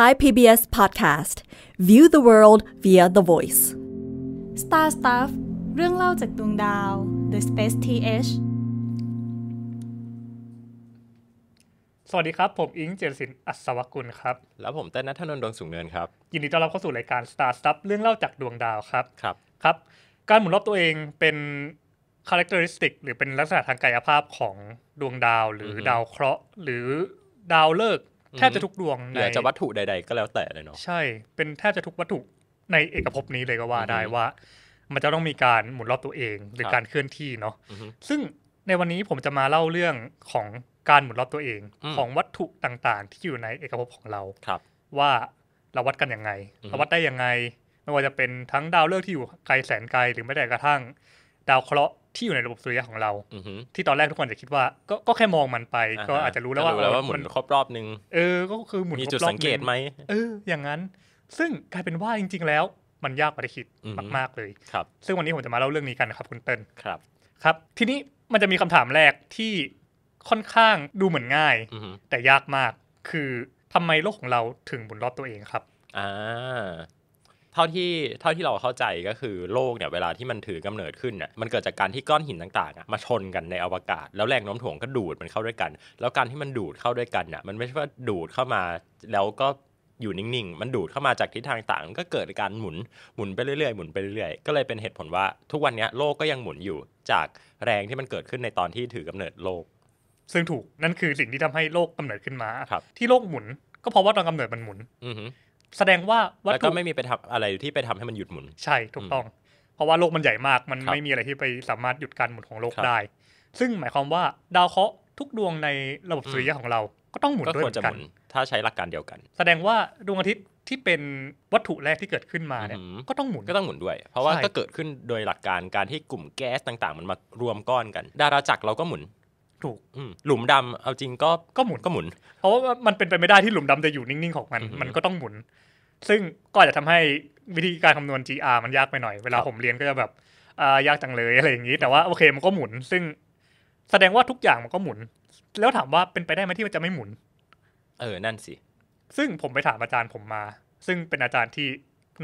Thai PBS Podcast View the world via the voice Star Stuff เรื่องเล่าจากดวงดาว The Space TH สวัสดีครับ ผมอิงเจรินอัศวกุลครับ แล้วผมเต้นนัทนนท์ดวงสุงเนินครับ ยินดีต้อนรับเข้าสู่รายการ Star Stuff เรื่องเล่าจากดวงดาวครับ ครับ ครับ การหมุนรอบตัวเองเป็นค h a r a c t e r i s t i c หรือเป็นลักษณะทางกายภาพของดวงดาว หรือดาวเคราะห์หรือดาวฤกษ์แทบจะทุกดวงในจะวัตถุใดๆ ก็แล้วแต่เลยเนาะใช่เป็นแทบจะทุกวัตถุในเอกภพนี้เลยก็ว่าได้ว่า มันจะต้องมีการหมุนรอบตัวเองหรือการเคลื่อนที่เนาะซึ่งในวันนี้ผมจะมาเล่าเรื่องของการหมุนรอบตัวเอง ของวัตถุต่าง ๆที่อยู่ในเอกภพของเราครับ ว่าเราวัดกันยังไงเราวัดได้ยังไง ไม่ว่าจะเป็นทั้งดาวเลือกที่อยู่ไกลแสนไกลหรือไม่แต่กระทั่ง ดาวเคราะห์ที่อยู่ในระบบสุริยะของเราที่ตอนแรกทุกคนจะคิดว่าก็แค่มองมันไป ก็อาจจะรู้แล้วว่าหมันครอบรอบนึงเออ ก็คือหมุนมีจุดสังเกตไหมเออ อย่างนั้น ซึ่งกลายเป็นว่าจริงๆแล้ว มันยากกว่าที่คิดมากๆเลยครับ ซึ่งวันนี้ผมจะมาเล่า เรื่องนี้กันนะครับคุณเติ้ลครับครับทีนี้มันจะมีคำถามแรกที่ค่อนข้างดูเหมือนง่ายแต่ยากมากคือทำไมโลกของเราถึงหมุนรอบตัวเองครับอ่าเท่าที่เท่าที่เราเข้าใจก็คือโลกเนี่ย เวลาที่มันถือกำเนิดขึ้นเนี่ยมันเกิดจากการที่ก้อนหินต่างๆมาชนกันในอวกาศ แล้วแรงโน้มถ่วงก็ดูดมันเข้าด้วยกัน แล้วการที่มันดูดเข้าด้วยกันน่ยมันไม่ใช่ว่าดูดเข้ามาแล้วก็อยู่นิ่งๆ มันดูดเข้ามาจากทิศทางต่างก็เกิดการหมุนหมุนไปเรื่อยๆ หมุนไปเรื่อยๆก็เลยเป็นเหตุผลว่า ทุกวันนี้โลกก็ยังหมุนอยู่จากแรงที่มันเกิดขึ้นในตอนที่ถือกำเนิดโลก ซึ่งถูกนั่นคือสิ่งที่ทำให้โลกกำเนิดขึ้นมาที่โลกหมุนก็เพราะว่าตอนกำเนิดมันหมุนแสดงว่าวัตถุแล้วก็ไม่มีไปทำอะไรที่ไปทำให้มันหยุดหมุน ใช่ถูกต้อง เพราะว่าโลกมันใหญ่มากมันไม่มีอะไรที่ไปสามารถหยุดการหมุนของโลกได้ ซึ่งหมายความว่าดาวเคราะห์ทุกดวงในระบบสุริยะของเราก็ต้องหมุนด้วยกัน ถ้าใช้หลักการเดียวกัน แสดงว่าดวงอาทิตย์ที่เป็นวัตถุแรกที่เกิดขึ้นมาเนี่ยก็ต้องหมุนก็ต้องหมุนด้วยเพราะว่าก็เกิดขึ้นโดยหลักการการที่กลุ่มแก๊สต่างๆ มันมารวมก้อนกัน ดาราจักรเราก็หมุนถูกหลุมดำเอาจริงก็ก็หมุนก็หมุน เพราะว่ามันเป็นไปไม่ได้ที่หลุมดำจะอยู่นิ่งๆของมัน มันก็ต้องหมุน ซึ่งก็อาจจะทำให้วิธีการคำนวณ GR มันยากไปหน่อย เวลาผมเรียนก็จะแบบยากจังเลยอะไรอย่างนี้ แต่ว่าโอเคมันก็หมุน ซึ่งแสดงว่าทุกอย่างมันก็หมุน แล้วถามว่าเป็นไปได้ไหมที่มันจะไม่หมุน เออ นั่นสิ ซึ่งผมไปถามอาจารย์ผมมา ซึ่งเป็นอาจารย์ที่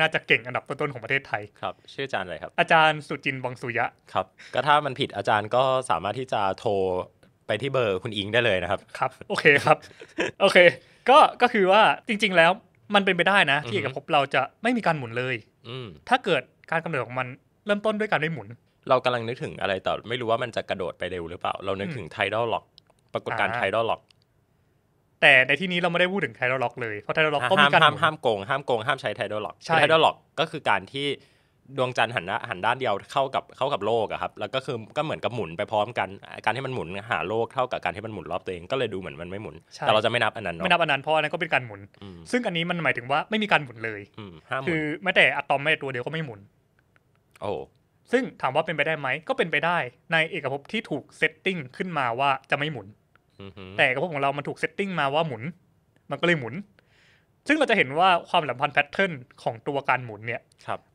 น่าจะเก่งอันดับต้นๆของประเทศไทย ครับ ชื่ออาจารย์อะไรครับ อาจารย์สุจินบังสุยะ ครับ ก็ถ้ามันผิดอาจารย์ก็สามารถที่จะโทรไปที่เบอร์คุณอิงได้เลยนะครับครับ โอเคครับ โอเค ก็ก็คือว่าจริงๆแล้วมันเป็นไปได้นะ ที่เอกภพเราจะไม่มีการหมุนเลยถ้าเกิดการกำเนิดของมันเริ่มต้นด้วยการได้หมุน เรากำลังนึกถึงอะไรแต่ไม่รู้ว่ามันจะกระโดดไปเร็วหรือเปล่า เรานึกถึงไทดอลล็อก ปรากฏการไทดอลล็อกแต่ในที่นี้เราไม่ได้พูดถึงไทดอลล็อกเลย เพราะไทดอลล็อกก็มีการห้ามห้ามโกงห้ามโกงห้ามใช้ไทดอลล็อกไทดอลล็อกก็คือการที่ดวงจันทร์หันหันด้านเดียวเข้ากับเข้ากับโลกอะครับ แล้วก็คือก็เหมือนกับหมุนไปพร้อมกันการที่มันหมุน หาโลก เท่ากับการที่มันหมุนรอบตัวเองก็เลยดูเหมือนมันไม่หมุนแต่เราจะไม่นับอันนั้นเนาะไม่นับอันนั้นเพราะอันนั้นก็เป็นการหมุน ซึ่งอันนี้มันหมายถึงว่าไม่มีการหมุนเลยคือแม้แต่อะตอมแม้่ตัวเดียวก็ไม่หมุน โอ้ซึ่งถามว่าเป็นไปได้ไหมก็เป็นไปได้ ในเอกภพที่ถูกเซตติ้งขึ้นมาว่าจะไม่หมุนแต่เอกภพของเรามันถูกเซตติ้งมาว่าหมุน มันก็เลยหมุนซึ่งเราจะเห็นว่าความสัมพันธ์แพทเทิร์นของตัวการหมุนเนี่ย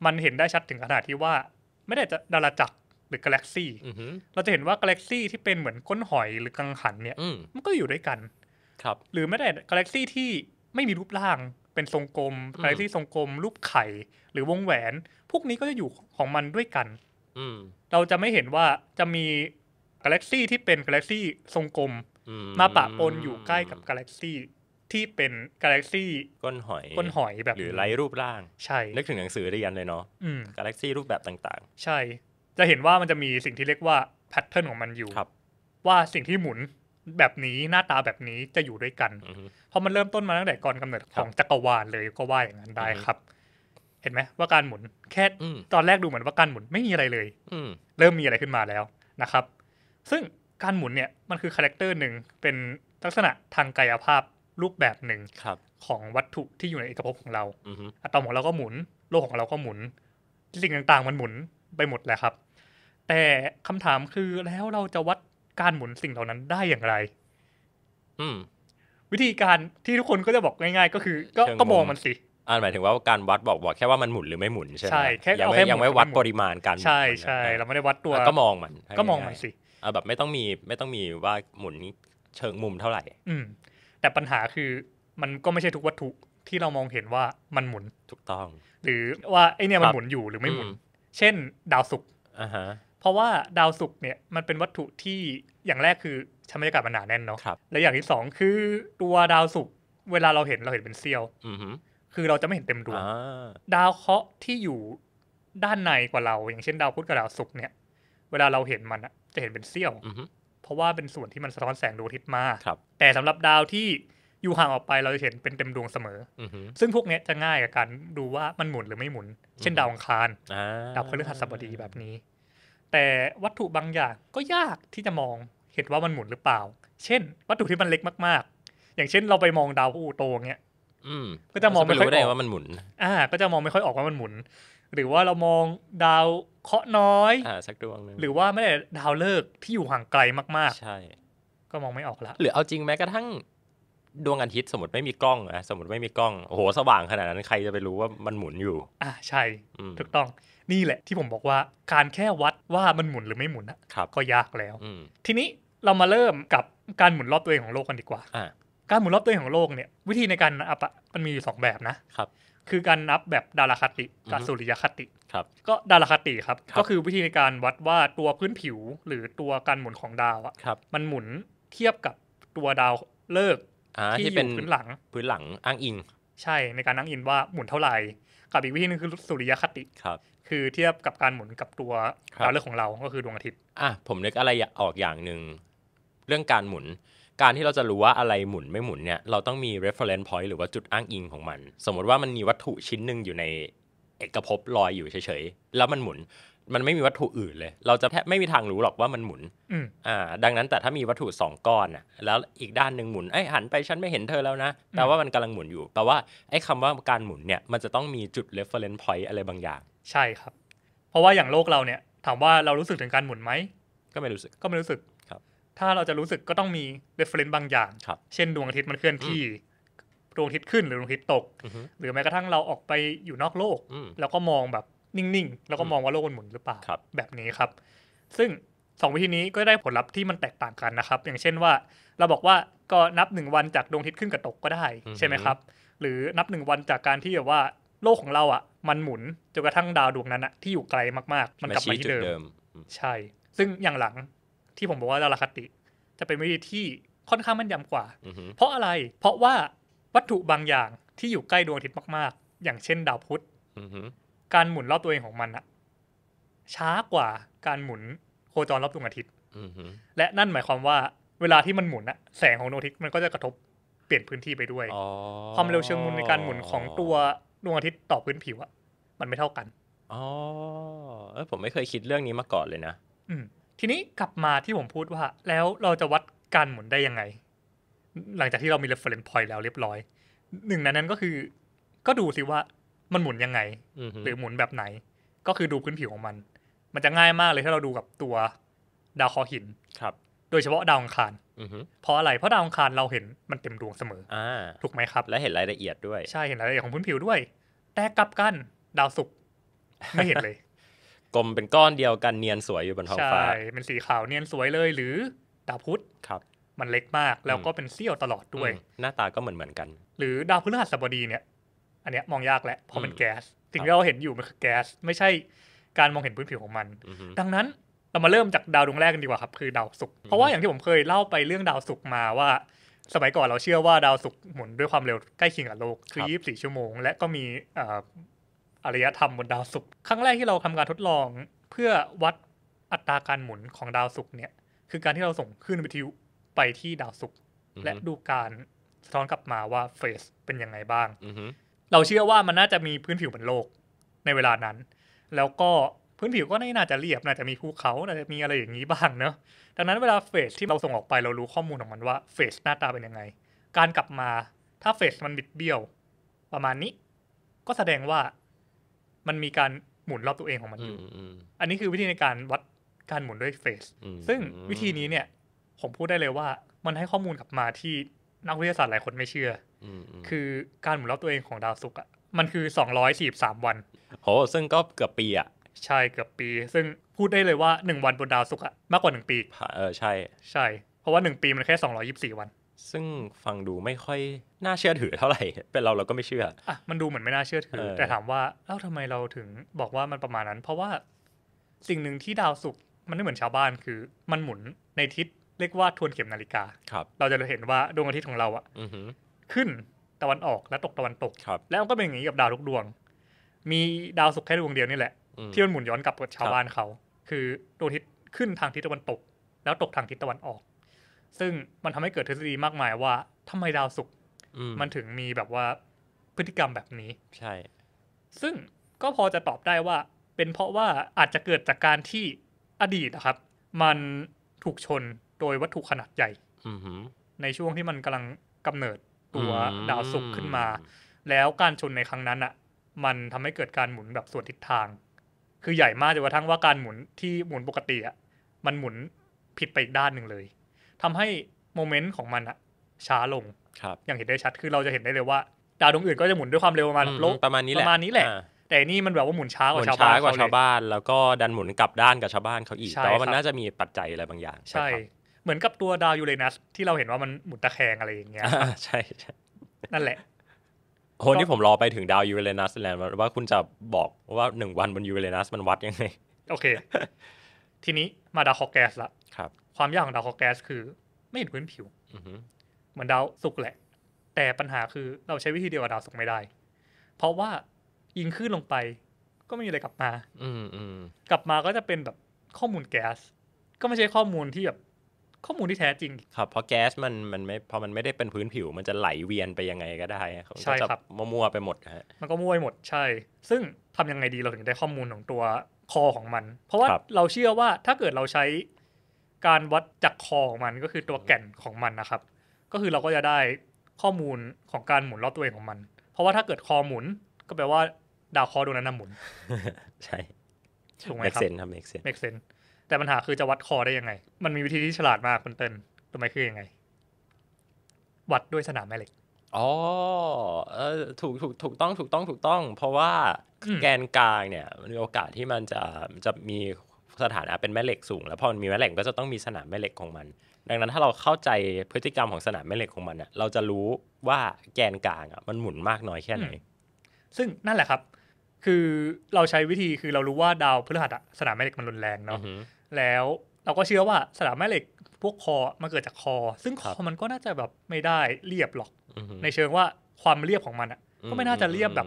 มันเห็นได้ชัดถึงขนาดที่ว่า ไม่ได้จะดาราจักรหรือกาแล็กซี่เราจะเห็นว่ากาแล็กซี่ที่เป็นเหมือนก้นหอยหรือกังหันเนี่ย มันก็อยู่ด้วยกัน ครับ หรือไม่ได้กาแล็กซี่ที่ไม่มีรูปร่าง เป็นทรงกลมกาแล็กซี่ทรงกลมรูปไข่หรือวงแหวน พวกนี้ก็จะอยู่ของมันด้วยกันเราจะไม่เห็นว่าจะมีกาแล็กซี่ที่เป็นกาแล็กซี่ทรงกลมมาปะปนอยู่ใกล้กับกาแล็กซี่ที่เป็นกาแล็กซี่ก้นหอยก้นหอยแบบหรือไร้รูปร่างใช่นึกถึงหนังสือเรียนเลยเนาะกาแล็กซี่รูปแบบต่างๆ ใช่ จะเห็นว่ามันจะมีสิ่งที่เรียกว่าแพทเทิร์นของมันอยู่ว่าสิ่งที่หมุนแบบนี้หน้าตาแบบนี้จะอยู่ด้วยกันเพราะมันเริ่มต้นมาตั้งแต่ก่อนกำเนิดของจักรวาลเลยก็ว่าอย่างนั้นได้ครับ เห็นไหมว่าการหมุนแค่ ตอนแรกดูเหมือน ว่าการหมุนไม่มีอะไรเลย อืเริ่มมีอะไรขึ้นมาแล้วนะครับ ซึ่งการหมุนเนี่ยมันคือคาแรคเตอร์หนึ่งเป็นลักษณะทางกายภาพรูปแบบหนึ่งของวัตถุที่อยู่ในเอกภพของเรา อะตอมของเราก็หมุน โลกของเราก็หมุน สิ่งต่างๆ มันหมุนไปหมดแหละครับ แต่ คำถามคือแล้วเราจะวัดการหมุนสิ่งเหล่านั้นได้อย่างไร อืวิธีการที่ทุกคนก็จะบอกง่ายๆ ก็คือก็มองมันสิ อ่าหมายถึงว่าการวัด บอกบอกแค่ว่ามันหมุนหรือไม่หมุนใช่ไหมใช่แค่ยังไม่ยังไม่วัดปริมาณการใช่ใช่เราไม่ได้วัดตัว ก็มองมัน ก็มองมันสิ อ่าแบบไม่ต้องมีไม่ต้องมีว่าหมุนเชิงมุมเท่าไหร่ อืมแต่ปัญหาคือมันก็ไม่ใช่ทุกวัตถุที่เรามองเห็นว่ามันหมุนถูกต้อง หรือว่าไอเนี่ยมันหมุนอยู่หรือไม่หมุน เช่นดาวศุกร์เพราะว่าดาวศุกร์เนี่ยมันเป็นวัตถุที่อย่างแรกคือชั้นบรรยากาศมันหนาแน่นเนาะและอย่างที่สองคือตัวดาวศุกร์เวลาเราเห็นเราเห็นเป็นเซี่ยวคือเราจะไม่เห็นเต็มดวงดาวเคราะห์ที่อยู่ด้านในกว่าเราอย่างเช่น ดาวพุธกับดาวศุกร์เนี่ยเวลาเราเห็นมันจะเห็นเป็นเซี่ยวเพราะว่าเป็นส่วนที่มันสะท้อนแสงดวงอาทิตย์มาแต่สำหรับดาวที่อยู่ห่างออกไปเราจะเห็นเป็นเต็มดวงเสมอ ซึ่งพวกนี้จะง่ายกับการดูว่ามันหมุนหรือไม่หมุน เช่นดาวอังคารดาวพฤหัสบดีแบบนี้ แต่วัตถุบางอย่างก็ยากที่จะมองเห็นว่ามันหมุนหรือเปล่า เช่นวัตถุที่มันเล็กมากๆ อย่างเช่น เราไปมองดาวพระอุโตงเงี้ยก็จะมองไม่ค่อยออกว่ามันหมุน อ่าก็จะมองไม่ค่อยออกว่ามันหมุน หรือว่าเรามองดาวเคาะน้อยอ่าสักดวงหนึ่งหรือว่าไม่ได้ดาวเลิกที่อยู่ห่างไกลมากๆ ใช่ ก็มองไม่ออกละหรือเอาจริงแม้กระทั่ง ดวงอาทิตย์สมมติไม่มีกล้องนะสมมติไม่มีกล้อง โอ้โห สว่างขนาดนั้นใครจะไปรู้ว่ามันหมุนอยู่ อ่าใช่ถูกต้องนี่แหละที่ผมบอกว่าการแค่วัดว่ามันหมุนหรือไม่หมุนนะครับก็ยากแล้วอทีนี้เรามาเริ่มกับการหมุนรอบตัวเองของโลกกันดีกว่าอการหมุนรอบตัวเองของโลกเนี่ย วิธีในการอัปะมันมีอยู่สองแบบนะครับคือการนับแบบดาราคติ กับสุริยคติครับ ก็ดาราคติครับ ก็คือวิธีในการวัดว่าตัวพื้นผิวหรือตัวการหมุนของดาวอะมันหมุนเทียบกับตัวดาวเลิกที่เป็นพื้นหลังพื้นหลังอ้างอิง ใช่ในการอ้างอิงว่าหมุนเท่าไหร่กับอีกวิธีนึงคือสุริยคติครับ คือเทียบกับการหมุนกับตัวดาวเลิกของเราก็คือดวงอาทิตย์อ่ะผมนึกอะไรออกอย่างหนึ่งเรื่องการหมุนการที่เราจะรู้ว่าอะไรหมุนไม่หมุนเนี่ยเราต้องมี reference point หรือว่าจุดอ้างอิงของมัน สมมติว่ามันมีวัตถุชิ้นหนึ่งอยู่ในเอกภพลอยอยู่เฉยๆแล้วมันหมุนมันไม่มีวัตถุอื่นเลย เราจะแทบไม่มีทางรู้หรอกว่ามันหมุนอ่าดังนั้นแต่ถ้ามีวัตถุสองก้อนอ่ะแล้วอีกด้านหนึ่งหมุนไอ้หันไปฉันไม่เห็นเธอแล้วนะ แต่ว่ามันกำลังหมุนอยู่ แต่ว่าไอ้คาว่าการหมุนเนี่ยมันจะต้องมีจุด reference point อะไรบางอย่างใช่ครับ เพราะว่าอย่างโลกเราเนี่ยถามว่าเรารู้สึกถึงการหมุนไหมก็ไม่รู้สึกก็ไม่รู้สึกถ้าเราจะรู้สึกก็ต้องมี r เฟ e เ e น c ์บางอย่าง เช่น ดวงอาทิตย์มันเคลื่อนที่ ดวงอาทิตย์ขึ้นหรือดวงอาทิตย์ตกหรือแม้กระทั่งเราออกไปอยู่นอกโลก แล้วก็มองแบบนิ่งๆแล้วก็มองว่าโลกมันหมุนหรือเปล่าแบบนี้ครับ ซึ่งสองวิธีนี้ก็ได้ผลลัพธ์ที่มันแตกต่างกันนะครับ อย่างเช่นว่า เราบอกว่าก็นับหนึ่งวันจากดวงอาทิตย์ขึ้นกับตกก็ได้ ใช่ไหมครับ หรือนับหนึ่งวันจากการที่แบบว่าโลกของเราอ่ะมันหมุนจนกระทั่งดาวดวงนั้นอ่ะที่อยู่ไกลมากๆ มันกลับมาที่เดิม ใช่ ซึ่งอย่างหลังที่ผมบอกว่าดาราคติจะเป็นวิธีที่ค่อนข้างมั่นยำกว่าเพราะอะไร เพราะว่าวัตถุบางอย่างที่อยู่ใกล้ดวงอาทิตย์มาก ๆ อย่างเช่นดาวพุธการหมุนรอบตัวเองของมันอะช้ากว่าการหมุน โคจรรอบดวงอาทิตย์และนั่นหมายความว่า เวลาที่มันหมุนอะแสงของดวงอาทิตย์มันก็จะกระทบเปลี่ยนพื้นที่ไปด้วยความเร็วเชิงมุนในการหมุนของตัวดวงอาทิตย์ต่อพื้นผิวอะมันไม่เท่ากันอ๋อเออผมไม่เคยคิดเรื่องนี้มาก่อนเลยนะทีนี้กลับมาที่ผมพูดว่า แล้วเราจะวัดการหมุนได้ยังไง หลังจากที่เรามี reference point แล้วเรียบร้อยหนึ่งนั้นนั้นก็คือ ก็ดูสิว่ามันหมุนยังไง หรือหมุนแบบไหน ก็คือดูพื้นผิวของมัน มันจะง่ายมากเลยถ้าเราดูกับตัวดาวคอหินครับ โดยเฉพาะดาวอังคารเพราะอะไร เพราะดาวอังคารเราเห็นมันเต็มดวงเสมออถูกไหมครับ และเห็นรายละเอียดด้วยใช่เห็นรายละเอียดของพื้นผิวด้วย แต่กลับกันดาวศุกร์ไม่เห็นเลยกลมเป็นก้อนเดียวกันเนียนสวยอยู่บนท้องฟ้า ใช่เป็นสีขาวเนียนสวยเลยหรือดาวพุธครับ มันเล็กมากแล้วก็เป็นเสี้ยวตลอดด้วย หน้าตาก็เหมือนเหมือนกัน หรือดาวพฤหัสบดีเนี่ยอันเนี้ยมองยากแหละเพราะมันแก๊สสิ่งที่เราเห็นอยู่มันคือแก๊สไม่ใช่การมองเห็นพื้นผิวของมันดังนั้นเรามาเริ่มจากดาวดวงแรกกันดีกว่าครับคือดาวศุกร์เพราะว่าอย่างที่ผมเคยเล่าไปเรื่องดาวศุกร์มาว่า สมัยก่อนเราเชื่อว่าดาวศุกร์หมุนด้วยความเร็วใกล้เคียงกับโลกคือ24ชั่วโมงและก็มีอารยธรรมบนดาวศุกร์ ครั้งแรกที่เราทำการทดลองเพื่อวัดอัตราการหมุนของดาวศุกร์เนี่ย คือการที่เราส่งขึ้นวิทยุไปที่ดาวศุกร์และดูการสะท้อนกลับมาว่าเฟสเป็นยังไงบ้างเราเชื่อว่ามันน่าจะมีพื้นผิวบนโลกในเวลานั้น แล้วก็พื้นผิวก็น่าจะเรียบ น่าจะมีภูเขา น่าจะมีอะไรอย่างนี้บ้างเนอะดังนั้นเวลาเฟสที่เราส่งออกไปเรารู้ข้อมูลของมันว่าเฟสหน้าตาเป็นยังไง การกลับมา ถ้าเฟสมันบิดเบี้ยวประมาณนี้ ก็แสดงว่ามันมีการหมุนรอบตัวเองของมันอยู่ อันนี้คือวิธีในการวัดการหมุนด้วยเฟส ซึ่งวิธีนี้เนี่ยผมพูดได้เลยว่ามันให้ข้อมูลกลับมาที่นักวิทยาศาสตร์หลายคนไม่เชื่ออคือการหมุนรอบตัวเองของดาวศุกร์อ่ะมันคือสองร้อยสี่สามวัน โห ซึ่งก็เกือบปีอ่ะ ใช่เกือบปี ซึ่งพูดได้เลยว่าหนึ่งวันบนดาวศุกร์อ่ะมากกว่าหนึ่งปีเออใช่ ใช่ เพราะว่าหนึ่งปีมันแค่สองรอยิบสี่วัน ซึ่งฟังดูไม่ค่อยน่าเชื่อถือเท่าไหร่เป็นเราเราก็ไม่เชื่อ อ่ะ มันดูเหมือนไม่น่าเชื่อถือ แต่ถามว่าเอ้าทำไมเราถึงบอกว่ามันประมาณนั้น เพราะว่า สิ่งหนึ่งที่ดาวศุกร์มันไม่เหมือนชาวบ้านคือ มันหมุนในทิศเรียกว่าทวนเข็มนาฬิกา ครับ เราจะเห็นว่าดวงอาทิตย์ของเราอ่ะขึ้นตะวันออกและตกตะวันตก แล้วก็เป็นอย่างนี้กับดาวทุกดวง มีดาวศุกร์แค่ดวงเดียวนี่แหละ ที่มันหมุนย้อนกลับกับชาวบ้านเขาคือดวงอาทิตย์ขึ้นทางทิศตะวันตก แล้วตกทางทิศตะวันออก ซึ่งมันทำให้เกิดทฤษฎีมากมายว่า ทำไมดาวศุกร์มันถึงมีแบบว่าพฤติกรรมแบบนี้ ใช่ ซึ่งก็พอจะตอบได้ว่า เป็นเพราะว่าอาจจะเกิดจากการที่อดีตครับ มันถูกชนโดยวัตถุขนาดใหญ่ในช่วงที่มันกำลังกำเนิดตัวดาวศุกร์ขึ้นมา แล้วการชนในครั้งนั้นอะ่ะมันทำให้เกิดการหมุนแบบส่วนทิศทาง คือใหญ่มากจนกระทั่งว่าการหมุนที่หมุนปกติอะ่ะมันหมุนผิดไปอีกด้านหนึ่งเลยทำให้โมเมนต์ของมันอะช้าลงครับอย่างเห็นได้ชัดคือเราจะเห็นได้เลยว่าดาวดวงอื่นก็จะหมุนด้วยความเร็วประมาณลประมาณนี้แหละประมาณนี้แหละแต่นี่มันแบบว่าหมุนช้า กว่าชาวบ้านกว่าชาวบ้านแล้วก็ดันหมุนกลับด้านกับชาวบ้านเขาอีกแต่ว่ามันน่าจะมีปัจจัยอะไรบางอย่าง ใช่เหมือนกับตัวดาวยูเรนัสที่เราเห็นว่ามันหมุนตะแคงอะไรอย่างเงี้ยใช่นั่นแหละโหนี่ผมรอไปถึงดาวยูเรนัสแล้ว ว่าคุณจะบอกว่าหนึ่งวันบนยูเรนัสมันวัดยังไง โอเค ทีนี้มาดาวคอแกสละครับ ความยากของดาวคอแกสคือไม่เห็นพื้นผิวเหมือนดาวสุกแหละ แต่ปัญหาคือเราใช้วิธีเดียวกับดาวสุกไม่ได้ เพราะว่ายิงขึ้นลงไปก็ไม่มีอะไรกลับมา อืมอืมกลับมาก็จะเป็นแบบข้อมูลแก๊สก็ไม่ใช่ข้อมูลที่แบบข้อมูลที่แท้จริง ครับเพราะแก๊สมันมันไม่พอมันไม่ได้เป็นพื้นผิว มันจะไหลเวียนไปยังไงก็ได้ใช่ครับ มั่วไปหมดฮะมันก็มั่วไปหมดใช่ ซึ่งทำยังไงดีเราถึงได้ข้อมูลของตัวคอ ของมัน เพราะว่าเราเชื่อว่าถ้าเกิดเราใช้การวัดจากคอของมันก็คือตัวแก่นของมันนะครับก็คือเราก็จะได้ข้อมูลของการหมุนรอบตัวเองของมัน เพราะว่าถ้าเกิดคอหมุนก็แปลว่าดาวคอดวงนั้นน่ะหมุน ใช่ถูกไหมครับเมกเซนครับเมกเซนเมกเซนแต่ปัญหาคือจะวัดคอได้ยังไง มันมีวิธีที่ฉลาดมากคุณเติ้ลตูวไหมคือยังไง วัดด้วยสนามแม่เหล็ก อ๋อเออถูกถูกถูกต้องถูกต้องถูกต้อง เพราะว่าแกนกลางเนี่ยมันมีโอกาสที่มันจะจะมีสถานะเป็นแม่เหล็กสูง แล้วพอมันมีแม่เหล็ก ก็จะต้องมีสนามแม่เหล็กของมันดังนั้นถ้าเราเข้าใจพฤติกรรมของสนามแม่เหล็กของมันอะเราจะรู้ว่าแกนกลางอ่ะมันหมุนมากน้อยแค่ไหนซึ่งนั่นแหละครับ คือเราใช้วิธีคือเรารู้ว่าดาวพฤหัสอะสนามแม่เหล็กมันรุนแรงเนาะแล้ว เราก็เชื่อว่าสนามแม่เหล็กพวกคอมันเกิดจากคอ ซึ่งคอมันก็น่าจะแบบไม่ได้เรียบหรอกในเชิงว่าความเรียบของมันอ่ะ ก็ไม่น่าจะเรียบแบบ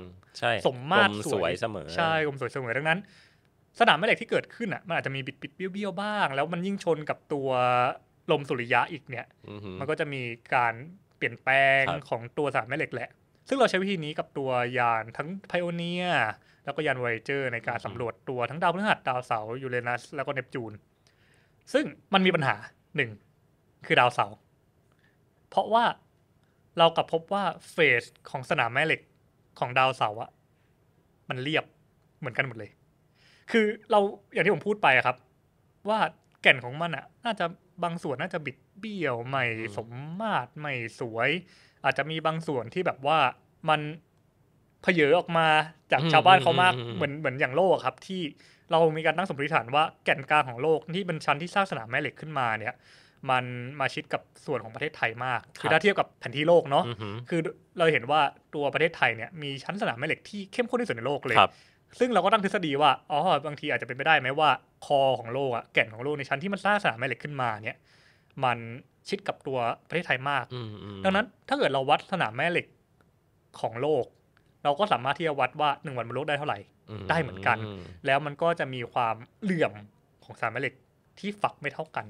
สมมาตรสวยเสมอ ใช่กลมสวยเสมอดังนั้น สนามแม่เหล็กที่เกิดขึ้นอ่ะมันอาจจะมีบิดบิดเบี้ยวเบี้ยวบ้างแล้วมันยิ่งชนกับตัวลมสุริยะอีกเนี่ยมันก็จะมีการเปลี่ยนแปลงของตัวสารแม่เหล็กแหละซึ่งเราใช้วิธีนี้กับตัวยานทั้งไพโอเนียแล้วก็ยานไวเจอร์ในการสำรวจตัวทั้งดาวพฤหัสดาวเสาร์ยูเรนัสแล้วก็เนปจูนซึ่งมันมีปัญหาหนึ่งคือดาวเสาร์เพราะว่าเรากลับพบว่าเฟสของสนามแม่เหล็กของดาวเสาร์อะมันเรียบเหมือนกันหมดเลย คือเราอย่างที่ผมพูดไปครับ ว่าแก่นของมันอะน่าจะบางส่วนน่าจะบิดเบี้ยวไม่สมมาตรไม่สวย อาจจะมีบางส่วนที่แบบว่ามันเพเยอออกมาจากชาวบ้านเขามาก เหมือนเหมือนอย่างโลกครับ ที่เรามีการตั้งสมมติฐานว่าแก่นกลางของโลกที่เป็นชั้นที่สร้างสนามแม่เหล็กขึ้นมาเนี่ย มันมาชิดกับส่วนของประเทศไทยมาก คือถ้าเทียบกับแผนที่โลกเนาะ คือเราเห็นว่าตัวประเทศไทยเนี่ย มีชั้นสนามแม่เหล็กที่เข้มข้นที่สุดในโลกเลยซึ่งเราก็ตั้งทฤษฎีว่า อ๋อ บางที อาจจะเป็นไปได้ไหมว่า คอของโลกอะแก่นของโลกในชั้นที่มันสร้างสนามแม่เหล็กขึ้นมา เนี่ย มันชิดกับตัวประเทศไทยมาก ดังนั้นถ้าเกิดเราวัดสนามแม่เหล็กของโลก เราก็สามารถที่จะวัดว่าหนึ่งวันบนโลกได้เท่าไหร่ ได้เหมือนกัน แล้วมันก็จะมีความเหลื่อมของสนามแม่เหล็กที่ฝักไม่เท่ากัน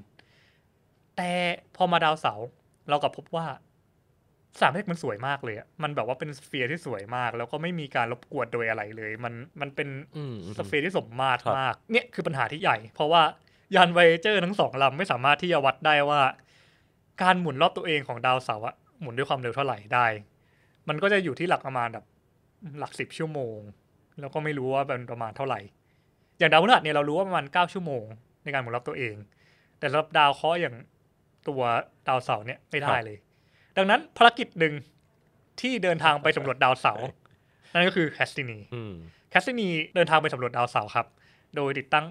แต่พอมาดาวเสาร์เรากลับพบว่าสามเอกมันสวยมากเลย มันแบบว่าเป็นสเฟียร์ที่สวยมาก แล้วก็ไม่มีการรบกวนโดยอะไรเลย มัน มันเป็นสเฟียร์ที่สมมาตรมาก เนี่ยคือปัญหาที่ใหญ่ เพราะว่ายานไวเจอร์ทั้งสองลำ ไม่สามารถที่จะวัดได้ว่า การหมุนรอบตัวเองของดาวเสาร์หมุนด้วยความเร็วเท่าไหร่ได้ มันก็จะอยู่ที่หลักประมาณแบบหลักสิบชั่วโมง แล้วก็ไม่รู้ว่าเป็นประมาณเท่าไหร่ อย่างดาวพฤหัสเนี่ยเรารู้ว่าประมาณเก้าชั่วโมงในการหมุนรอบตัวเอง แต่รับดาวเคราะห์อย่างตัวดาวเสาร์เนี่ยไม่ได้เลยดังนั้นภารกิจหนึ่งที่เดินทางไปสำรวจดาวเสาร์นั่นก็คือแคสตินีแคสตินีเดินทางไปสำรวจดาวเสาร์ครับ โดยติดตั้ง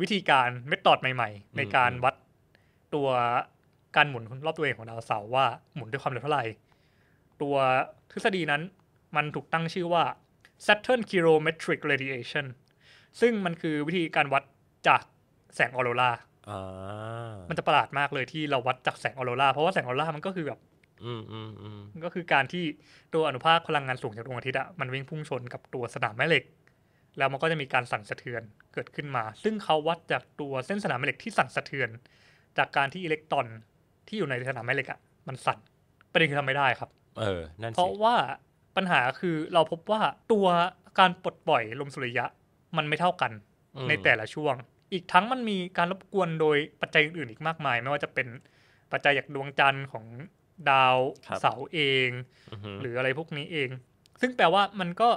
วิธีการเมธอดใหม่ ๆ ในการวัดตัวการหมุนรอบตัวเองของดาวเสาร์ว่า หมุนด้วยความเร็วเท่าไหร่ ตัวทฤษฎีนั้นมันถูกตั้งชื่อว่า Saturn Kilometric Radiation ซึ่งมันคือวิธีการวัดจากแสงออโรรามันจะประหลาดมากเลยที่เราวัดจากแสงออโรราเพราะว่าแสงออโรรามันก็คือแบบก็คือการที่ตัวอนุภาคพลังงานสูงจากดวงอาทิตย์อะมันวิ่งพุ่งชนกับตัวสนามแม่เหล็กแล้วมันก็จะมีการสั่นสะเทือนเกิดขึ้นมา ซึ่งเขาวัดจากตัวเส้นสนามแม่เหล็กที่สั่นสะเทือน จากการที่อิเล็กตรอนที่อยู่ในสนามแม่เหล็กอะมันสั่นประเด็นคือทำไม่ได้ครับ เออนั่นสิเพราะว่าปัญหาคือเราพบว่าตัวการปลดปล่อยลมสุริยะมันไม่เท่ากันในแต่ละช่วง อีกทั้งมันมีการรบกวนโดยปัจจัยอื่นอีกมากมายไม่ว่าจะเป็นปัจจัยจากดวงจันทร์ของดาวเสาเอง หรืออะไรพวกนี้เอง ซึ่งแปลว่ามันก็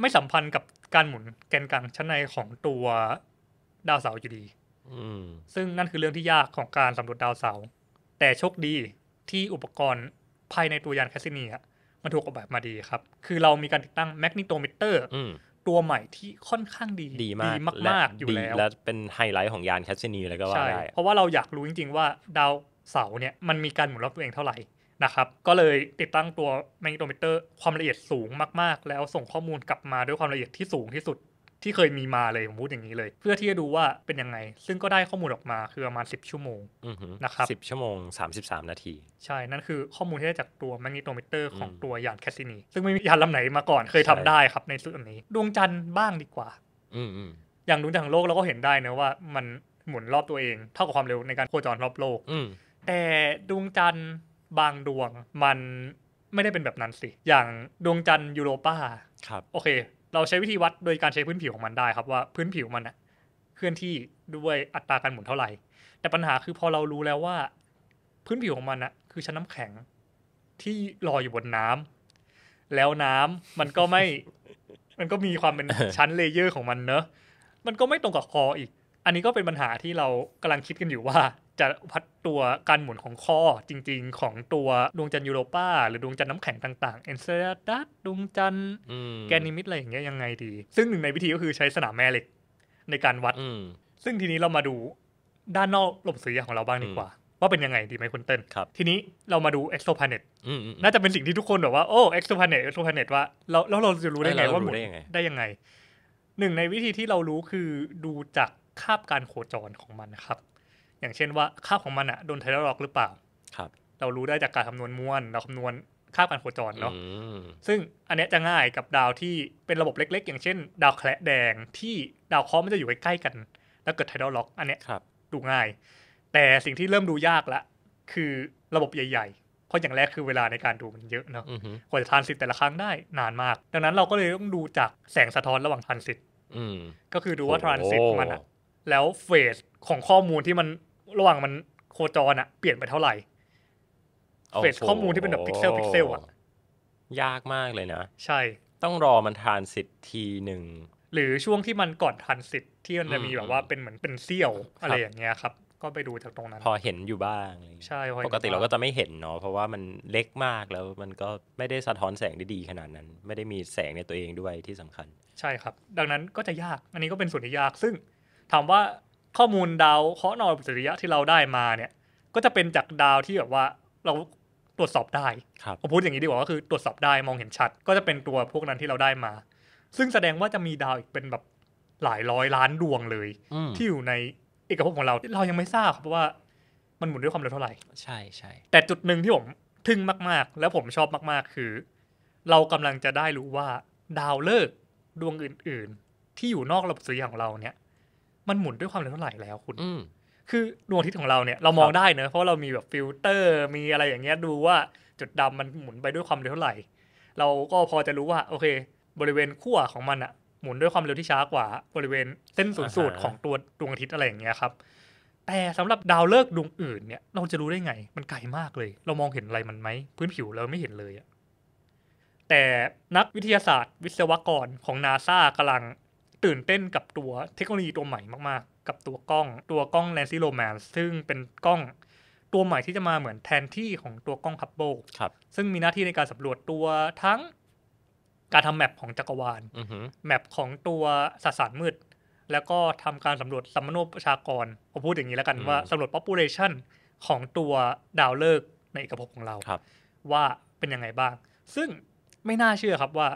ไม่สัมพันธ์กับการหมุนแกนกลางชั้นในของตัวดาวเสาอยู่ดีซึ่งนั่นคือเรื่องที่ยากของการสำรวจดาวเสา แต่โชคดีที่อุปกรณ์ภายในตัวยานแคสซินีะมันถูกออกแบบมาดีครับ คือเรามีการติดตั้งแมกนิโตมิเตอร์ตัวใหม่ที่ค่อนข้างดี ดีมากมากอยู่แล้วและเป็นไฮไลท์ของยานแคสซินีเลยก็ว่าได้เพราะว่าเราอยากรู้จริง ๆว่าดาวเสาเนี่ยมันมีการหมุนรอบตัวเองเท่าไหร่นะครับก็เลยติดตั้งตัวแมกนิโตมิเตอร์ ความละเอียดสูงมาก ๆ แล้วส่งข้อมูลกลับมาด้วยความละเอียดที่สูงที่สุดที่เคยมีมาเลย ผมพูดอย่างนี้เลย เพื่อที่จะดูว่าเป็นยังไง ซึ่งก็ได้ข้อมูลออกมาคือประมาณ 10 ชั่วโมงนะครับสิบชั่วโมง 33 นาที ใช่นั่นคือข้อมูลที่ได้จากตัวแมกนิโตมิเตอร์ ของตัวยานแคสซินีซึ่งไม่มียานลำไหนมาก่อนเคยทำได้ครับในสุดอันนี้ ดวงจันทร์บ้างดีกว่าอย่างดวงจันทร์โลกเราก็เห็นได้นะว่า มันหมุนรอบตัวเอง เท่ากับความเร็วในการโคจรรอบโลกแต่ดวงจันทร์บางดวงมันไม่ได้เป็นแบบนั้นสิ อย่างดวงจันทร์ยูโรปาครับ โอเค เราใช้วิธีวัดโดยการใช้พื้นผิวของมันได้ครับว่าพื้นผิวมันอะเคลื่อนที่ด้วยอัตราการหมุนเท่าไหร่ แต่ปัญหาคือพอเรารู้แล้วว่า พื้นผิวของมันอะคือชั้นน้าแข็งที่ลอยอยู่บนน้ำ แล้วน้ำมันก็ไม่ มันก็มีความเป็นชั้นเลเยอร์ของมันเนอะ มันก็ไม่ตรงกับคออีก อันนี้ก็เป็นปัญหาที่เรากำลังคิดกันอยู่ว่าจะพัดตัวการหมุนของข้อจริง ๆ ของตัวดวงจันทร์ยูโรปาหรือดวงจันทร์น้ำแข็งต่าง ๆ เอ็นเซราดัสดวงจันทร์แกนิมิดอะไรอย่างเงี้ยยังไงดี ซึ่งหนึ่งในวิธีก็คือใช้สนามแม่เหล็กในการวัดซึ่งทีนี้เรามาดูด้านนอกระบบสุริยะของเราบ้างดีกว่า ว่าเป็นยังไงดีไหมคุณเติ้ลทีนี้เรามาดูเอ็กโซพาเน็ตน่าจะเป็นสิ่งที่ทุกคนแบบว่าโอ้เอ็กโซพาเน็ตเอ็กโซพาเน็ตว่า เราแล้วเราจะรู้ได้ไงว่าหมุนได้ยังไง หนึ่งในวิธีที่เรารู้คือดูจากคาบการโคจรของมันครับอย่างเช่นว่าค่าของมันอะโดนไทเลอร์ล็อก หรือเปล่า ครับ เรารู้ได้จากการคำนวณมวลเราคำนวณค่าการโคจรเนาะซึ่งอันนี้จะง่ายกับดาวที่เป็นระบบเล็กๆ อย่างเช่น ดาวแคระแดงที่ดาวเคราะห์มันจะอยู่ใกล้ๆกัน แล้วเกิดไทเลอร์ล็อก อันเนี้ยดูง่าย แต่สิ่งที่เริ่มดูยากละ คือระบบใหญ่ๆ เพราะอย่างแรกคือเวลาในการดูมันเยอะเนาะกว่าจะทานสิทธิ์แต่ละครั้งได้นานมาก ดังนั้นเราก็เลยต้องดูจากแสงสะท้อนระหว่างทานสิทธิ์ก็คือดูว่าทานสิทธิ์มันอะแล้วเฟสของข้อมูลที่มันระหว่างมันโคจรอะเปลี่ยนไปเท่าไหร่เฟสข้อมูลที่เป็นแบบพิกเซลพิกเซลอะยากมากเลยนะ ใช่ต้องรอมันทานสิทธิ์ทีหนึ่งหรือช่วงที่มันก่อนทานสิทธิ์ที่มันจะมีแบบว่าเป็นเหมือนเป็นเซี่ยว อะไรอย่างเงี้ยครับ ก็ไปดูจากตรงนั้น พอเห็นอยู่บ้างใช่ปกติเราก็จะไม่เห็นเนาะเพราะว่ามันเล็กมากแล้วมันก็ไม่ได้สะท้อนแสงได้ดีขนาดนั้น ไม่ได้มีแสงในตัวเองด้วยที่สำคัญ ใช่ครับ ดังนั้นก็จะยากอันนี้ก็เป็นส่วนที่ยากซึ่ง ถามว่าข้อมูลดาวเคราะห์นอนอุริยะที่เราได้มาเนี่ย ก็จะเป็นจากดาวที่แบบว่าเราตรวจสอบได้ผมพูดอย่างนี้ดีกว่าก็คือตรวจสอบได้มองเห็นชัด ก็จะเป็นตัวพวกนั้นที่เราได้มา ซึ่งแสดงว่าจะมีดาวอีกเป็นแบบหลายร้อยล้านดวงเลยที่อยู่ในเอกภพของเราเรายังไม่ทราบเพราะว่ามันหมุนด้วยความเร็วเท่าไหร่ ใช่ใช่แต่จุดหนึ่งที่ผมทึ่งมาก ๆ แล้วผมชอบมาก ๆ คือ เรากำลังจะได้รู้ว่าดาวฤกษ์ดวงอื่นๆ ที่อยู่นอกระบบสุริยะของเราเนี่ยมันหมุนด้วยความเร็วเท่าไหร่แล้วคุณ คือดวงอาทิตย์ของเราเนี่ยเรามองได้เนอะเพราะเรามีแบบฟิลเตอร์ มีอะไรอย่างเงี้ยดูว่าจุดดำมันหมุนไปด้วยความเร็วเท่าไหร่ เราก็พอจะรู้ว่า โอเค บริเวณขั้วของมันอะหมุนด้วยความเร็วที่ช้ากว่า บริเวณเส้นศูนย์สูตรของตัวดวงอาทิตย์อะไรอย่างเงี้ยครับ แต่สำหรับดาวฤกษ์ดวงอื่นเนี่ยเราจะรู้ได้ไง มันไกลมากเลย เรามองเห็นอะไรมันไหมพื้นผิวเราไม่เห็นเลยอะแต่นักวิทยาศาสตร์วิศวกรของนาซากำลังตื่นเต้นกับตัวเทคโนโลยีตัวใหม่มากๆ กับตัวกล้องตัวกล้องแ a n ซ y r o m a n ซึ่งเป็นกล้องตัวใหม่ที่จะมาเหมือนแทนที่ของตัวกล้องคับโบครับ ซึ่งมีหน้าที่ในการสำรวจตัวทั้งการทำแมปของจักรวาลแมปของตัวสสารมืด แล้วก็ทำการสำรวจสัมมโนประชากรผมพูดอย่างนี้แล้วกันว่าสำรวจ population ของตัวดาวฤกษ์ในเอกภพของเรา ครับ ว่าเป็นยังไงบ้าง ซึ่งไม่น่าเชื่อครับว่า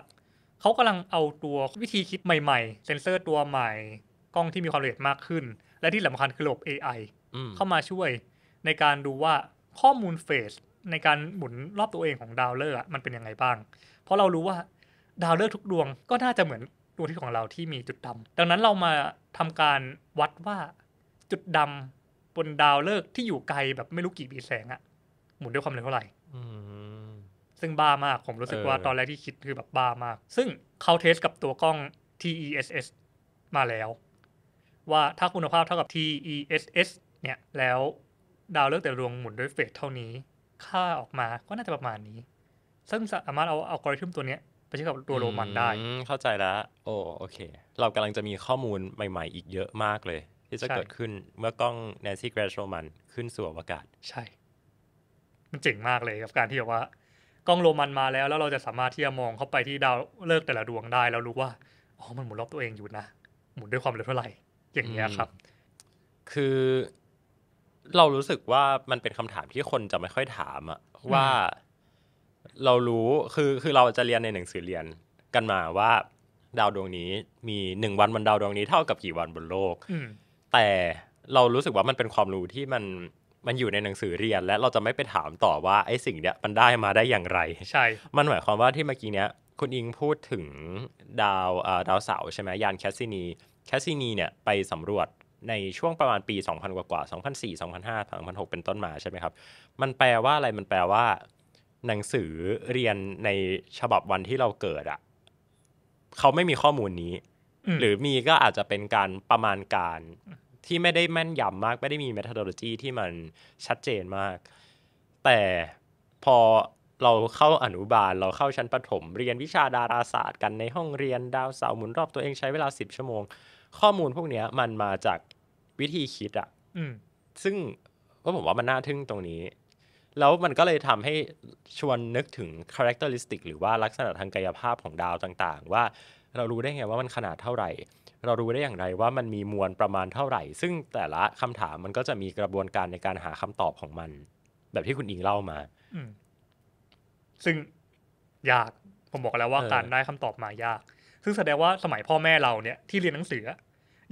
เขากำลังเอาตัววิธีคิดใหม่ๆ เซนเซอร์ตัวใหม่กล้องที่มีความละเอียดมากขึ้น และที่สำคัญคือระบบ AI เข้ามาช่วยในการดูว่าข้อมูลเฟสในการหมุนรอบตัวเองของดาวเลอร์มันเป็นยังไงบ้าง เพราะเรารู้ว่าดาวเลอร์ทุกดวงก็น่าจะเหมือนดวงที่ของเราที่มีจุดดาดังนั้นเรามาทำการวัดว่าจุดดำบนดาวเลิกที่อยู่ไกลแบบไม่รู้กี่ปีแสงอะหมุนด้วยความเร็วเท่าไหร่ซึ่งบ้ามาก ผมรู้สึกว่าตอนแรกที่คิดคือแบบบ้ามาก ซึ่งเขาเทสกับตัวกล้อง TESS มาแล้ว ว่าถ้าคุณภาพเท่ากับ TESS เนี่ยแล้วดาวเลือกแต่ดวงหมุนด้วยเฟสเท่านี้ ค่าออกมาก็น่าจะประมาณนี้ ซึ่งสามารถเอาเอัลกอริทึมตัวเนี้ยไปใช้กับตัวโรมันได้เข้าใจแล้ว โอ้โอเค เรากำลังจะมีข้อมูลใหม่ ๆ อีกเยอะมากเลยที่จะเกิดขึ้นเมื่อกล้องนนซี่แกรชโรมันขึ้นสู่อวกาศใช่ มันเจ๋งมากเลยกับการที่แบบว่ากล้องโรมันมาแล้วแล้วเราจะสามารถที่จะมองเข้าไปที่ดาวเลิกแต่ละดวงได้ แล้วรู้ว่าอ๋อมันหมุนรอบตัวเองอยู่นะหมุนด้วยความเร็วเท่าไหร่ อย่างเงี้ยครับ คือ เรารู้สึกว่ามันเป็นคำถามที่คนจะไม่ค่อยถามอะว่า เรารู้คือคือเราจะเรียนในหนังสือเรียนกันมาว่า ดาวดวงนี้ มีหนึ่งวันบนดาวดวงนี้เท่ากับกี่วันบนโลกแต่เรารู้สึกว่ามันเป็นความรู้ที่มันมันอยู่ในหนังสือเรียนและเราจะไม่ไปถามต่อว่าไอ้สิ่งเนี้ยมันได้มาได้อย่างไร ใช่ มันหมายความว่าที่เมื่อกี้เนี้ยคุณอิงพูดถึงดาวดาวเสาร์ใช่ไหมยานแคสซินีแคสซินีเนี่ยไปสำรวจในช่วงประมาณปี 2000 กว่ากว่า 2004 2005 2006 เป็นต้นมาใช่ไหมครับ มันแปลว่าอะไรมันแปลว่า หนังสือเรียนในฉบับวันที่เราเกิดอะ่ะเขาไม่มีข้อมูลนี้ หรือมีก็อาจจะเป็นการประมาณการที่ไม่ได้แม่นยำมาก ไม่ได้มี methodology ที่มันชัดเจนมาก แต่พอเราเข้าอนุบาล เราเข้าชั้นประถม เรียนวิชาดาราศาสตร์กันในห้องเรียนดาวเสาร์หมุนรอบตัวเองใช้เวลา 10 ชั่วโมง ข้อมูลพวกนี้มันมาจากวิธีคิดอะซึ่งก็ผมว่ามันน่าทึ่งตรงนี้ แล้วมันก็เลยทำให้ชวนนึกถึง characteristic หรือว่าลักษณะทางกายภาพของดาวต่าง ๆ ว่าเรารู้ได้ไงว่ามันขนาดเท่าไหร่เรารู้ได้อย่างไรว่ามันมีมวลประมาณเท่าไหร่ ซึ่งแต่ละคำถามมันก็จะมีกระบวนการในการหาคำตอบของมัน แบบที่คุณอิงเล่ามาซึ่งยากผมบอกแล้วว่าการได้คำตอบมายาก ซึ่งแสดงว่าสมัยพ่อแม่เราเนี่ย ที่เรียนหนังสือ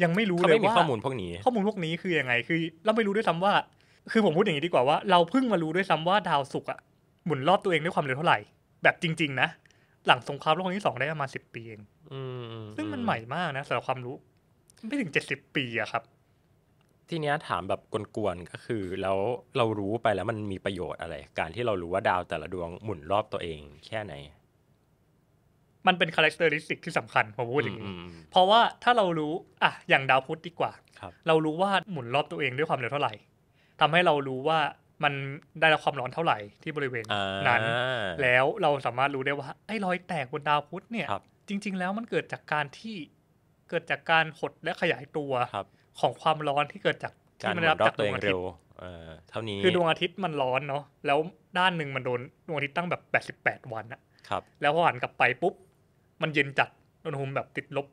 ยังไม่รู้เลยว่าข้อมูลพวกนี้ ข้อมูลพวกนี้คือยังไงคือ เราไม่รู้ด้วยซ้าว่า คือผมพูดอย่างนี้ดีกว่าว่าเราเพิ่งมารู้ด้วยซ้าว่าดาวศุกร์อ่ะหมุนรอบตัวเองด้วยความเร็วเท่าไหร่แบบ จริง ๆ นะหลังสงครามโลกครั้งที่สองได้ประมาณสิบปีเอง ซึ่งมันใหม่มากนะสำหรับความรู้ ไม่ถึงเจ็ดสิบปีอะครับ ทีเนี้ยถามแบบกวนๆก็คือ แล้วเรารู้ไปแล้วมันมีประโยชน์อะไร การที่เรารู้ว่าดาวแต่ละดวงหมุนรอบตัวเองแค่ไหน มันเป็นคุณลักษณะที่สำคัญผมพูดอย่างนี้ เพราะว่าถ้าเรารู้ อ่ะ อย่างดาวพุธดีกว่าเรารู้ว่าหมุนรอบตัวเองด้วยความเร็วเท่าไหร่ ทำให้เรารู้ว่ามันได้รับความร้อนเท่าไหร่ที่บริเวณนั้น แล้วเราสามารถรู้ได้ว่าไอ้รอยแตกบนดาวพุธเนี่ย จริง ๆ แล้วมันเกิดจากการที่เกิดจากการหดและขยายตัว ของความร้อนที่เกิดจากที่มันรับจากดวงอาทิตย์เท่านี้ คือดวงอาทิตย์มันร้อนเนาะ แล้วด้านหนึ่งมันโดนดวงอาทิตย์ตั้งแบบ 88 วันอะแล้วพอหันกลับไปปุ๊บ มันเย็นจัดอุณหภูมิแบบติดลบ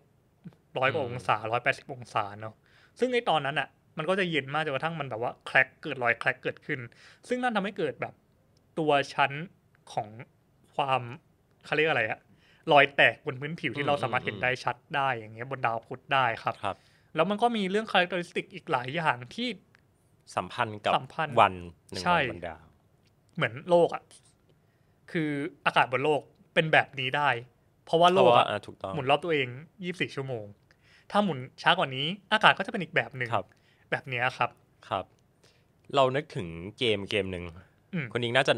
ร้อยกว่าองศาร้อยแปดสิบองศาเนาะ ซึ่งในตอนนั้นอะมันก็จะเย็นมากจนกระทั่งมันแบบว่า แคลกเกิดรอยแคลกเกิดขึ้น ซึ่งนั่นทำให้เกิดแบบตัวชั้นของความเขาเรียกอะไรอะรอยแตกบนพื้นผิวที่เราสามารถเห็นได้ชัดได้อย่างเงี้ย บนดาวพุธได้ครับครับ แล้วมันก็มีเรื่องคุณลักษณะอีกหลายอย่างที่ สัมพันธ์กับวันหนึ่งบนดาวเหมือนโลกอ่ะคืออากาศบนโลกเป็นแบบนี้ได้ เพราะว่าโลกอะหมุนรอบตัวเองยี่สสิบี่ชั่วโมง ถ้าหมุนช้ากว่านี้ อากาศก็จะเป็นอีกแบบหนึ่งแบบนี้ครับครับ เรานึกถึงเกมเกมหนึ่งคนนี้น่าจะ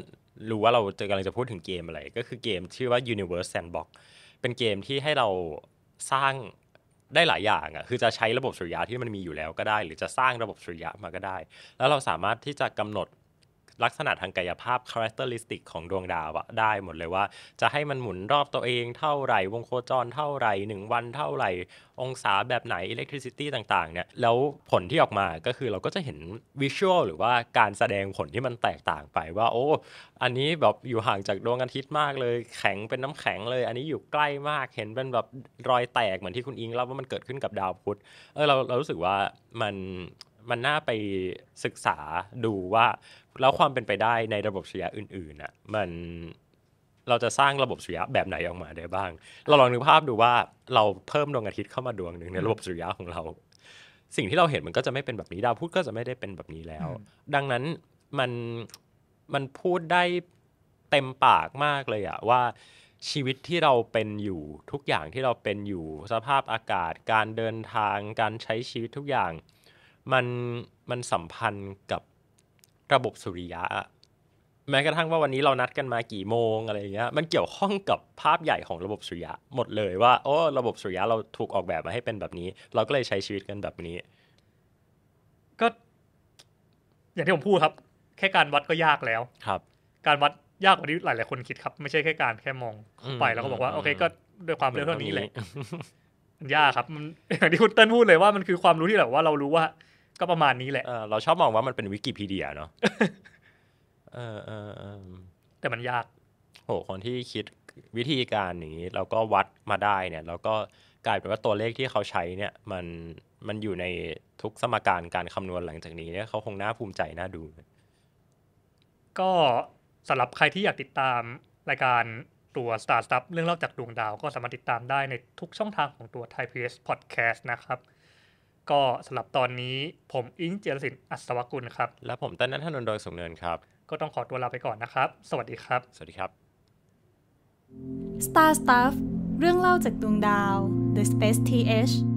รู้ว่าเราจะกำลังจะพูดถึงเกมอะไร ก็คือเกมชื่อว่า Universe Sandbox เป็นเกมที่ให้เราสร้างได้หลายอย่างอะ่ะคือจะใช้ระบบสุริยะที่มันมีอยู่แล้วก็ได้ หรือจะสร้างระบบสุริยะมาก็ได้ แล้วเราสามารถที่จะกำหนดลักษณะทางกายภาพค c h a เตอร์ลิสติกของดวงดาวอะได้หมดเลยว่าจะให้มันหมุนรอบตัวเองเท่าไหร่ วงโคจรเท่าไหร่ 1 วันเท่าไหร่ องศาแบบไหนล็กทริซิตี้ต่างๆเนี่ยแล้วผลที่ออกมาก็คือเราก็จะเห็นวิชวลหรือว่าการแสดงผลที่มันแตกต่างไปว่า โอ้ อันนี้แบบอยู่ห่างจากดวงอาทิตย์มากเลยแข็งเป็นน้ำแข็งเลย อันนี้อยู่ใกล้มากเห็นเป็นแบบรอยแตกเหมือนที่คุณอิงเล่าว่ามันเกิดขึ้นกับดาวพุธเออเราเรารู้สึกว่ามันมันน่าไปศึกษาดูว่าแล้วความเป็นไปได้ในระบบสุริยะอื่นๆน่ะมันเราจะสร้างระบบสุริยะแบบไหนออกมาได้บ้าง เราลองนึกภาพดูว่าเราเพิ่มดวงอาทิตย์เข้ามาดวงหนึ่งในระบบสุริยะของเรา สิ่งที่เราเห็นมันก็จะไม่เป็นแบบนี้ดาวพุธก็จะไม่ได้เป็นแบบนี้แล้ว ดังนั้น มันมันพูดได้เต็มปากมากเลยอะว่าชีวิตที่เราเป็นอยู่ทุกอย่างที่เราเป็นอยู่สภาพอากาศ การเดินทางการใช้ชีวิตทุกอย่างมันมันสัมพันธ์กับระบบสุริยะ แม้กระทั่งว่าวันนี้เรานัดกันมากี่โมงอะไรเงี้ย มันเกี่ยวข้องกับภาพใหญ่ของระบบสุริยะ หมดเลยว่าโอ้ระบบสุริยะเราถูกออกแบบมาให้เป็นแบบนี้ เราก็เลยใช้ชีวิตกันแบบนี้ ก็อย่างที่ผมพูดครับ แค่การวัดก็ยากแล้วครับ การวัดยากกว่าที่หลายหลายคนคิดครับไม่ใช่แค่การแค่มองไปแล้วก็บอกว่าโอเค ก็ด้วยความเร็วเท่านี้แหละมันยากครับ มันอย่างที่คุณเต้นพูดเลยว่า มันคือความรู้ที่แบบว่าเรารู้ว่าก็ประมาณนี้แหละ เราชอบมองว่ามันเป็นวิกิพีเดียเนาะเออแต่มันยาก โห คนที่คิดวิธีการอย่างนี้เราก็วัดมาได้เนี่ยเราก็กลายเป็นว่าตัวเลขที่เขาใช้เนี่ยมันมันอยู่ในทุกสมการการคำนวณหลังจากนี้เนี่ยเขาคงน่าภูมิใจน่าดู ก็สำหรับใครที่อยากติดตามรายการตัว Star t u f f เรื่องเล่าจากดวงดาวก็สามารถติดตามได้ในทุกช่องทางของตัว Thai PS Podcast นะครับก็สำหรับตอนนี้ผมอิงเจรสินอัศวกุลครับ และผมต้นนันทนนท์โดยสงเนินครับ ก็ต้องขอตัวลาไปก่อนนะครับ สวัสดีครับสวัสดีครับ Star Stuff เรื่องเล่าจากดวงดาว The Space TH